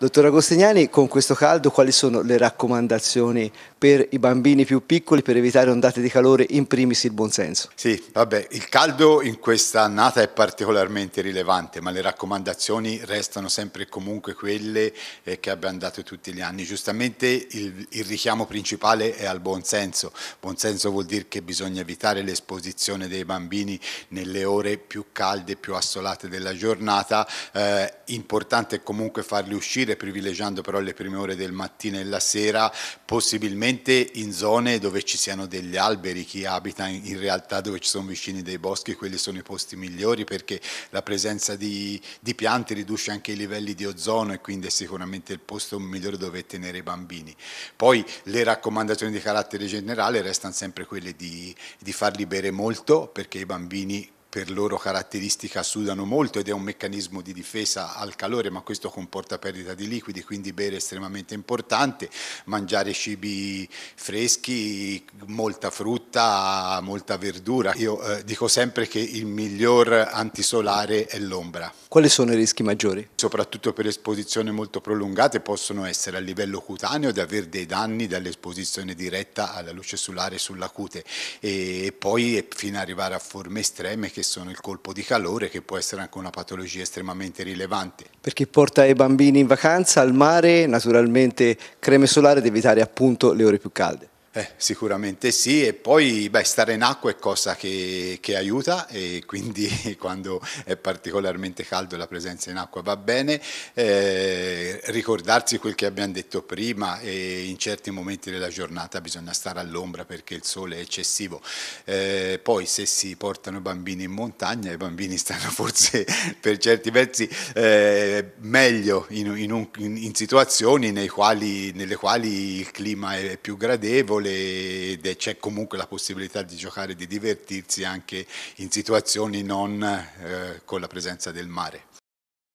Dottor Agostignani, con questo caldo quali sono le raccomandazioni per i bambini più piccoli per evitare ondate di calore, in primis il buonsenso? Sì, vabbè, il caldo in questa annata è particolarmente rilevante, ma le raccomandazioni restano sempre e comunque quelle eh, che abbiamo dato tutti gli anni. Giustamente il, il richiamo principale è al buonsenso. Buonsenso vuol dire che bisogna evitare l'esposizione dei bambini nelle ore più calde, più assolate della giornata. Eh, importante è comunque farli uscire uscire privilegiando però le prime ore del mattino e la sera, possibilmente in zone dove ci siano degli alberi, chi abita in realtà dove ci sono vicini dei boschi, quelli sono i posti migliori perché la presenza di, di piante riduce anche i livelli di ozono e quindi è sicuramente il posto migliore dove tenere i bambini. Poi le raccomandazioni di carattere generale restano sempre quelle di, di farli bere molto perché i bambini per loro caratteristica sudano molto ed è un meccanismo di difesa al calore, ma questo comporta perdita di liquidi, quindi bere è estremamente importante, mangiare cibi freschi, molta frutta, molta verdura. Io eh, dico sempre che il miglior antisolare è l'ombra. Quali sono i rischi maggiori? Soprattutto per esposizioni molto prolungate possono essere a livello cutaneo di avere dei danni dall'esposizione diretta alla luce solare sulla cute e poi fino ad arrivare a forme estreme che sono il colpo di calore che può essere anche una patologia estremamente rilevante. Per chi porta i bambini in vacanza al mare naturalmente creme solare deve evitare appunto le ore più calde. Eh, sicuramente sì, e poi beh, stare in acqua è cosa che, che, aiuta e quindi quando è particolarmente caldo la presenza in acqua va bene, eh, ricordarsi quel che abbiamo detto prima e in certi momenti della giornata bisogna stare all'ombra perché il sole è eccessivo, eh, poi se si portano i bambini in montagna i bambini stanno forse per certi versi eh, meglio in, in, un, in, in situazioni quali, nelle quali il clima è più gradevole, piccole ed c'è comunque la possibilità di giocare, e di divertirsi anche in situazioni non eh, con la presenza del mare.